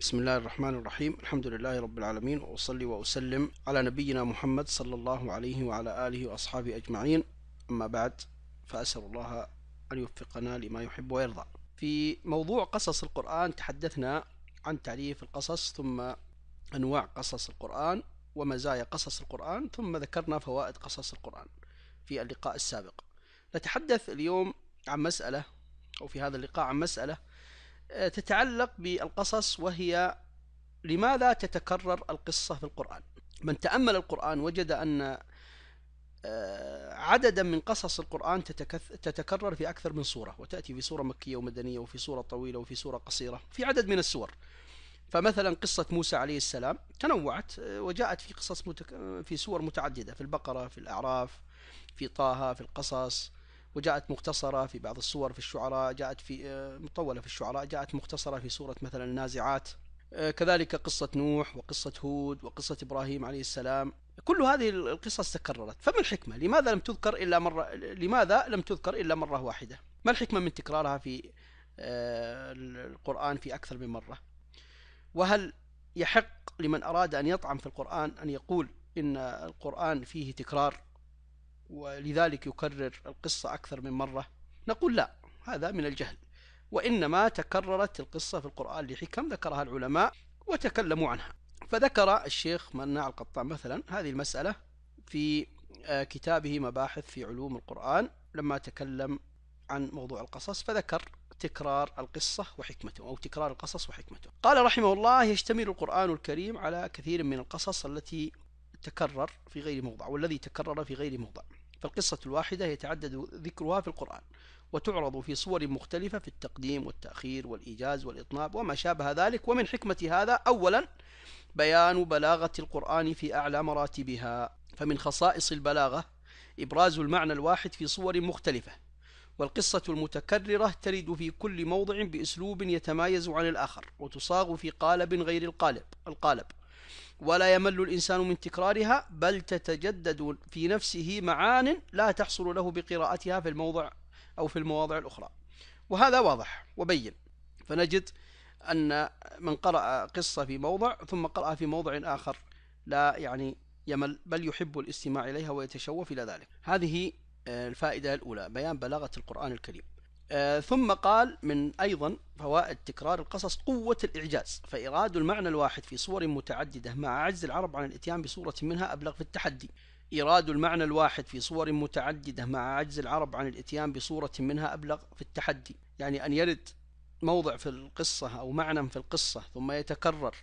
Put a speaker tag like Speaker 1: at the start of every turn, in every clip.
Speaker 1: بسم الله الرحمن الرحيم الحمد لله رب العالمين وأصلي وأسلم على نبينا محمد صلى الله عليه وعلى آله وأصحابه أجمعين أما بعد فأسأل الله أن يوفقنا لما يحب ويرضى في موضوع قصص القرآن تحدثنا عن تعريف القصص ثم أنواع قصص القرآن ومزايا قصص القرآن ثم ذكرنا فوائد قصص القرآن في اللقاء السابق نتحدث اليوم عن مسألة أو في هذا اللقاء عن مسألة آه، تتعلق بالقصص وهي لماذا تتكرر القصة في القرآن من تأمل القرآن وجد أن آه، عددا من قصص القرآن تتكرر في أكثر من صورة وتأتي في صورة مكية ومدنية وفي صورة طويلة وفي صورة قصيرة في عدد من السور فمثلا قصة موسى عليه السلام تنوعت آه، وجاءت في قصص متك... في سور متعددة في البقرة في الأعراف في طه في القصص وجاءت مختصرة في بعض الصور في الشعراء جاءت في آه، مطولة في الشعراء جاءت مختصرة في سورة مثلا النازعات آه، كذلك قصة نوح وقصة هود وقصة إبراهيم عليه السلام كل هذه القصص تكررت فما الحكمة لماذا لم تذكر إلا مرة لماذا لم تذكر إلا مرة واحدة ما الحكمة من تكرارها في آه، القرآن في أكثر من مرة وهل يحق لمن أراد أن يطعم في القرآن أن يقول إن القرآن فيه تكرار ولذلك يكرر القصة أكثر من مرة نقول لا هذا من الجهل وإنما تكررت القصة في القرآن لحكم ذكرها العلماء وتكلموا عنها فذكر الشيخ مناع القطان مثلا هذه المسألة في آه، كتابه مباحث في علوم القرآن لما تكلم عن موضوع القصص فذكر تكرار القصة وحكمته أو تكرار القصص وحكمته قال رحمه الله يشتمل القرآن الكريم على كثير من القصص التي تكرر في غير موضع والذي تكرر في غير موضع فالقصة الواحدة يتعدد ذكرها في القرآن وتعرض في صور مختلفة في التقديم والتأخير والإيجاز والإطناب وما شابه ذلك ومن حكمة هذا أولا بيان بلاغة القرآن في أعلى مراتبها فمن خصائص البلاغة إبراز المعنى الواحد في صور مختلفة والقصة المتكررة ترد في كل موضع بأسلوب يتمايز عن الآخر وتصاغ في قالب غير القالب القالب ولا يمل الإنسان من تكرارها بل تتجدد في نفسه معان لا تحصل له بقراءتها في الموضع أو في المواضع الأخرى وهذا واضح وبين فنجد أن من قرأ قصة في موضع ثم قرأها في موضع آخر لا يعني يمل بل يحب الاستماع إليها ويتشوف إلى ذلك هذه آه، الفائدة الأولى بيان بلاغة القرآن الكريم آه، ثم قال من أيضا فوائد تكرار القصص قوة الإعجاز فإيراد المعنى الواحد في صور متعددة مع عجز العرب عن الإتيان بصورة منها أبلغ في التحدي إيراد المعنى الواحد في صور متعددة مع عجز العرب عن الإتيان بصورة منها أبلغ في التحدي يعني أن يرد موضع في القصة أو معنى في القصة ثم يتكرر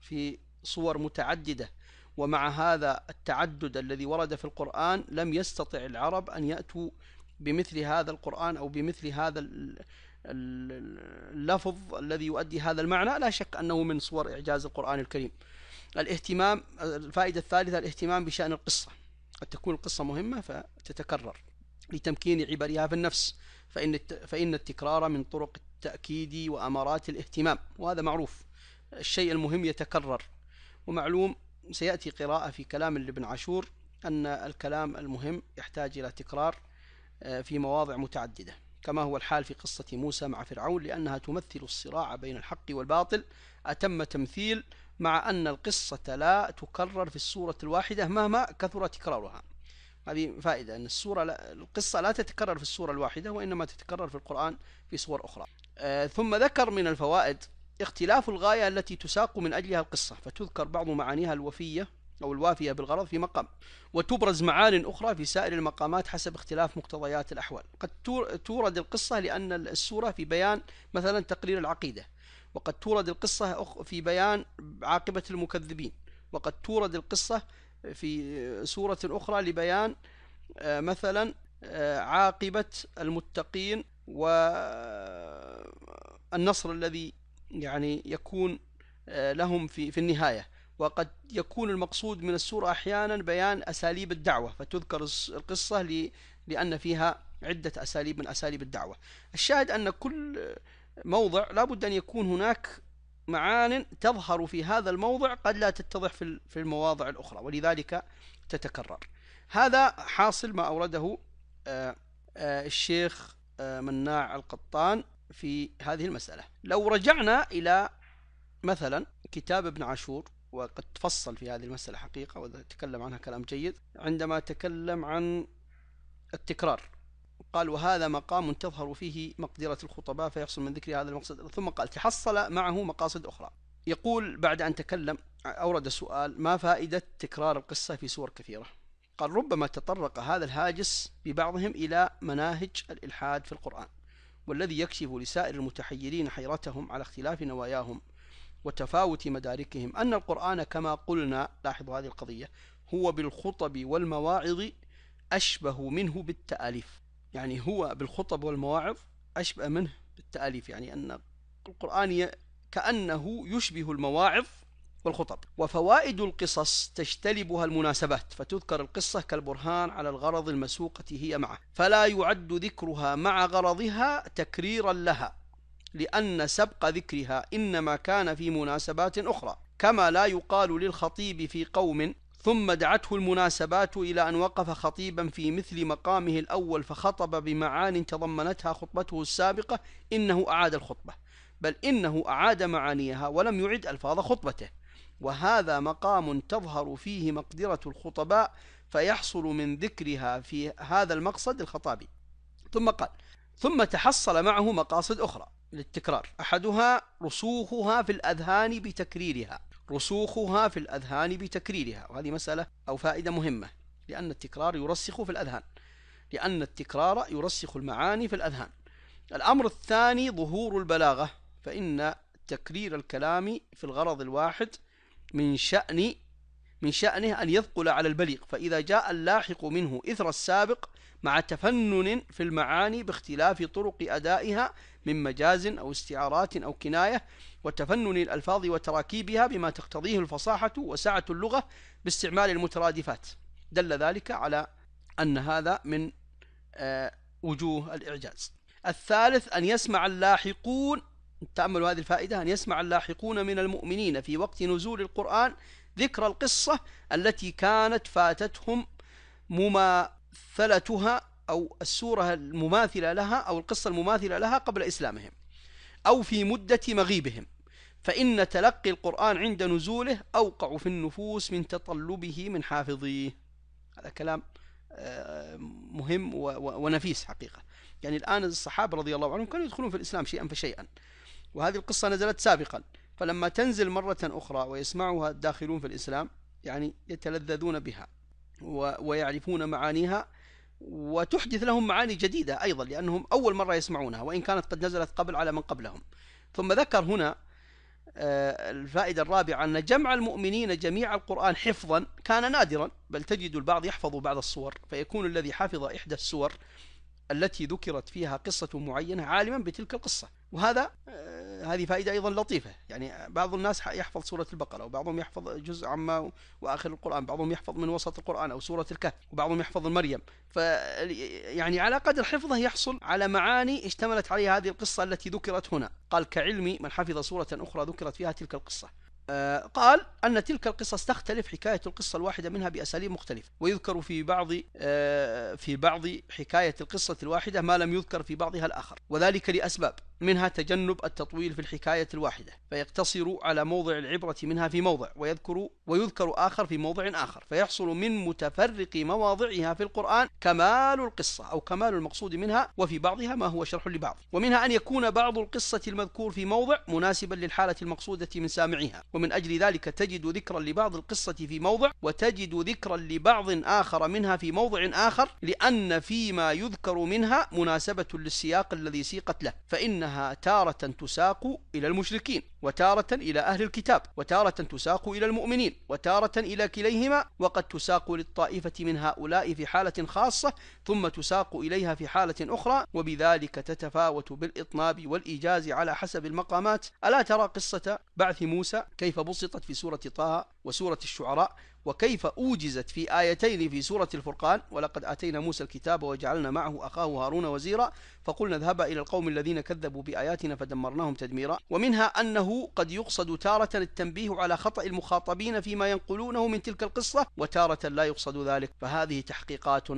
Speaker 1: في صور متعددة ومع هذا التعدد الذي ورد في القرآن لم يستطع العرب أن يأتوا بمثل هذا القرآن أو بمثل هذا اللفظ الذي يؤدي هذا المعنى لا شك أنه من صور إعجاز القرآن الكريم الاهتمام الفائدة الثالثة الاهتمام بشأن القصة قد تكون القصة مهمة فتتكرر لتمكين عبرها في النفس فإن فإن التكرار من طرق التأكيد وأمارات الاهتمام وهذا معروف الشيء المهم يتكرر ومعلوم سيأتي قراءة في كلام لابن عاشور أن الكلام المهم يحتاج إلى تكرار آه، في مواضع متعددة كما هو الحال في قصة موسى مع فرعون لأنها تمثل الصراع بين الحق والباطل أتم تمثيل مع أن القصة لا تكرر في السورة الواحدة مهما كثر تكرارها هذه فائدة أن السورة لا القصة لا تتكرر في السورة الواحدة وإنما تتكرر في القرآن في سور أخرى آه، ثم ذكر من الفوائد اختلاف الغاية التي تساق من أجلها القصة فتذكر بعض معانيها الوفية أو الوافية بالغرض في مقام وتبرز معان أخرى في سائر المقامات حسب اختلاف مقتضيات الأحوال قد تورد القصة لأن السورة في بيان مثلا تقرير العقيدة وقد تورد القصة في بيان عاقبة المكذبين وقد تورد القصة في سورة أخرى لبيان آه، مثلا آه، عاقبة المتقين والنصر آه، الذي يعني يكون لهم في في النهاية وقد يكون المقصود من السورة أحيانا بيان أساليب الدعوة فتذكر القصة لأن فيها عدة أساليب من أساليب الدعوة الشاهد أن كل موضع لابد أن يكون هناك معان تظهر في هذا الموضع قد لا تتضح في المواضع الأخرى ولذلك تتكرر هذا حاصل ما أورده آه، آه، الشيخ آه، مناع القطان في هذه المسألة لو رجعنا إلى مثلا كتاب ابن عاشور وقد تفصل في هذه المسألة حقيقة وتكلم عنها كلام جيد عندما تكلم عن التكرار قال وهذا مقام تظهر فيه مقدرة الخطباء فيحصل من ذكر هذا المقصد ثم قال تحصل معه مقاصد أخرى يقول بعد أن تكلم أورد سؤال ما فائدة تكرار القصة في سور كثيرة قال ربما تطرق هذا الهاجس ببعضهم إلى مناهج الإلحاد في القرآن والذي يكشف لسائر المتحيرين حيرتهم على اختلاف نواياهم وتفاوت مداركهم أن القرآن كما قلنا لاحظوا هذه القضية هو بالخطب والمواعظ أشبه منه بالتأليف يعني هو بالخطب والمواعظ أشبه منه بالتأليف يعني أن القرآن كأنه يشبه المواعظ والخطب وفوائد القصص تجتلبها المناسبات فتذكر القصة كالبرهان على الغرض المسوقة هي معه فلا يعد ذكرها مع غرضها تكريرا لها لأن سبق ذكرها إنما كان في مناسبات أخرى كما لا يقال للخطيب في قوم ثم دعته المناسبات إلى أن وقف خطيبا في مثل مقامه الأول فخطب بمعان تضمنتها خطبته السابقة إنه أعاد الخطبة بل إنه أعاد معانيها ولم يعد ألفاظ خطبته وهذا مقام تظهر فيه مقدرة الخطباء فيحصل من ذكرها في هذا المقصد الخطابي ثم قال ثم تحصل معه مقاصد أخرى للتكرار أحدها رسوخها في الأذهان بتكريرها رسوخها في الأذهان بتكريرها وهذه مسألة أو فائدة مهمة لأن التكرار يرسخ في الأذهان لأن التكرار يرسخ المعاني في الأذهان الأمر الثاني ظهور البلاغة فإن تكرير الكلام في الغرض الواحد من شأن من شأنه أن يثقل على البليغ فإذا جاء اللاحق منه إثر السابق مع تفنن في المعاني باختلاف طرق أدائها من مجاز أو استعارات أو كناية وتفنن الألفاظ وتراكيبها بما تقتضيه الفصاحة وسعة اللغة باستعمال المترادفات دل ذلك على أن هذا من آه، وجوه الإعجاز الثالث أن يسمع اللاحقون تأملوا هذه الفائدة أن يسمع اللاحقون من المؤمنين في وقت نزول القرآن ذكر القصة التي كانت فاتتهم مماثلتها أو السورة المماثلة لها أو القصة المماثلة لها قبل إسلامهم أو في مدة مغيبهم فإن تلقي القرآن عند نزوله أوقع في النفوس من تطلبه من حافظيه هذا كلام آه، مهم ونفيس حقيقة يعني الآن الصحابة رضي الله عنهم كانوا يدخلون في الإسلام شيئا فشيئا وهذه القصة نزلت سابقا فلما تنزل مرة أخرى ويسمعها الداخلون في الإسلام يعني يتلذذون بها ويعرفون معانيها وتحدث لهم معاني جديدة أيضا لأنهم أول مرة يسمعونها وإن كانت قد نزلت قبل على من قبلهم ثم ذكر هنا آه، الفائدة الرابعة أن جمع المؤمنين جميع القرآن حفظا كان نادرا بل تجد البعض يحفظ بعض الصور فيكون الذي حفظ إحدى السور التي ذكرت فيها قصة معينة عالما بتلك القصة وهذا آه، هذه فائدة أيضا لطيفة يعني بعض الناس يحفظ سورة البقرة وبعضهم يحفظ جزء عما وآخر القرآن بعضهم يحفظ من وسط القرآن أو سورة الكهف وبعضهم يحفظ المريم ف يعني على قدر حفظه يحصل على معاني اشتملت عليها هذه القصة التي ذكرت هنا قال كعلمي من حفظ سورة أخرى ذكرت فيها تلك القصة آه، قال أن تلك القصص تختلف حكاية القصة الواحدة منها بأساليب مختلفة ويذكر في بعض آه، في بعض حكاية القصة الواحدة ما لم يذكر في بعضها الآخر وذلك لأسباب منها تجنب التطويل في الحكاية الواحدة فيقتصر على موضع العبرة منها في موضع ويذكر ويذكر آخر في موضع آخر فيحصل من متفرق مواضعها في القرآن كمال القصة أو كمال المقصود منها وفي بعضها ما هو شرح لبعض ومنها أن يكون بعض القصة المذكور في موضع مناسبا للحالة المقصودة من سامعها ومن أجل ذلك تجد ذكرا لبعض القصة في موضع وتجد ذكرا لبعض آخر منها في موضع آخر لأن فيما يذكر منها مناسبة للسياق الذي سيقت له فإنها تارة تساق إلى المشركين وتارة إلى أهل الكتاب وتارة تساق إلى المؤمنين وتارة إلى كليهما وقد تساق للطائفة من هؤلاء في حالة خاصة ثم تساق إليها في حالة أخرى وبذلك تتفاوت بالإطناب والإيجاز على حسب المقامات ألا ترى قصة بعث موسى كيف بسطت في سورة طه وسورة الشعراء وكيف أوجزت في آيتين في سورة الفرقان ولقد آتينا موسى الكتاب وجعلنا معه أخاه هارون وزيرا فقلنا اذهبا إلى القوم الذين كذبوا بآياتنا فدمرناهم تدميرا ومنها أنه قد يقصد تارة التنبيه على خطأ المخاطبين فيما ينقلونه من تلك القصة وتارة لا يقصد ذلك فهذه تحقيقات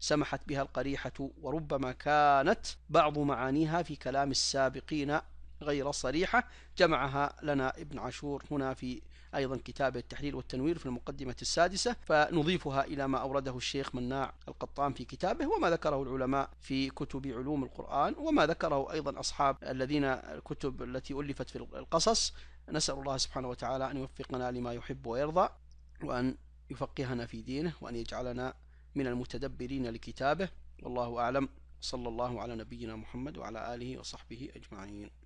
Speaker 1: سمحت بها القريحة وربما كانت بعض معانيها في كلام السابقين غير صريحة جمعها لنا ابن عاشور هنا في أيضا كتابه التحليل والتنوير في المقدمة السادسة فنضيفها إلى ما أورده الشيخ مناع القطان في كتابه وما ذكره العلماء في كتب علوم القرآن وما ذكره أيضا أصحاب الذين الكتب التي ألفت في القصص نسأل الله سبحانه وتعالى أن يوفقنا لما يحب ويرضى وأن يفقهنا في دينه وأن يجعلنا من المتدبرين لكتابه والله أعلم صلى الله على نبينا محمد وعلى آله وصحبه أجمعين